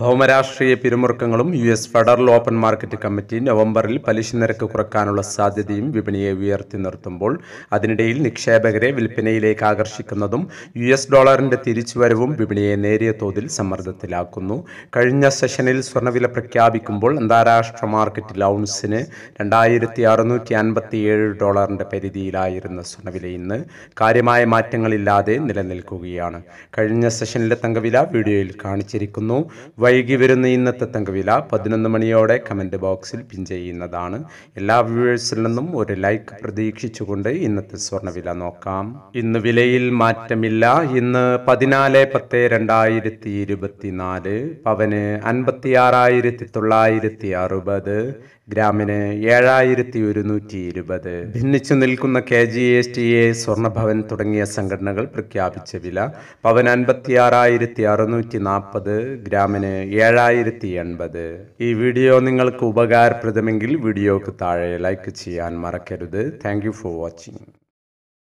ഭൗമരാഷ്ട്രീയ പിരിമുറുക്കങ്ങളും U S federal open market committee നവംബറിൽ പലിശ നിരക്ക് കുറക്കാനുള്ള സാധ്യതയും വിപണിയെ ഉയർത്തി നിർത്തുമ്പോൾ അതിനിടയിൽ നിക്ഷേപകരെ വിൽപ്പനയിലേക്ക് ആകർഷിക്കുന്നതും യു എസ് ഡോളറിന്റെ തിരിച്ചുവരവും വിപണിയെ നേരിയ തോതിൽ സമ്മർദ്ദത്തിലാക്കുന്നു കഴിഞ്ഞ സെഷനിൽ സ്വർണ്ണവില പ്രഖ്യാപിക്കുമ്പോൾ അന്താരാഷ്ട്ര മാർക്കറ്റിൽ ഔൺസിന് രണ്ടായിരത്തി അറുന്നൂറ്റി ഡോളറിന്റെ പരിധിയിലായിരുന്ന സ്വർണ്ണവില ഇന്ന് കാര്യമായ മാറ്റങ്ങളില്ലാതെ നിലനിൽക്കുകയാണ് കഴിഞ്ഞ സെഷനിലെ തങ്കവില വീഡിയോയിൽ കാണിച്ചിരിക്കുന്നു വൈകി വരുന്ന ഇന്നത്തെ തങ്കവില പതിനൊന്ന് മണിയോടെ കമൻറ്റ് ബോക്സിൽ പിൻ ചെയ്യുന്നതാണ് എല്ലാ വ്യൂവേഴ്സിൽ നിന്നും ഒരു ലൈക്ക് പ്രതീക്ഷിച്ചുകൊണ്ട് ഇന്നത്തെ സ്വർണ്ണവില നോക്കാം ഇന്ന് വിലയിൽ മാറ്റമില്ല ഇന്ന് പതിനാല് പത്ത് രണ്ടായിരത്തി ഇരുപത്തിനാല് പവന് അൻപത്തി ആറായിരത്തി തൊള്ളായിരത്തി അറുപത് ഗ്രാമിന് ഏഴായിരത്തി ഒരുന്നൂറ്റി ഇരുപത് ഭിന്നിച്ചു നിൽക്കുന്ന K G S T A Swarnabhavan തുടങ്ങിയ സംഘടനകൾ പ്രഖ്യാപിച്ച വില പവൻ അൻപത്തി ആറായിരത്തി അറുന്നൂറ്റി നാൽപ്പത് ഗ്രാമിന് ഏഴായിരത്തി എൺപത് ഈ വീഡിയോ നിങ്ങൾക്ക് ഉപകാരപ്രദമെങ്കിൽ വീഡിയോക്ക് താഴെ ലൈക്ക് ചെയ്യാൻ മറക്കരുത് താങ്ക് ഫോർ വാച്ചിങ്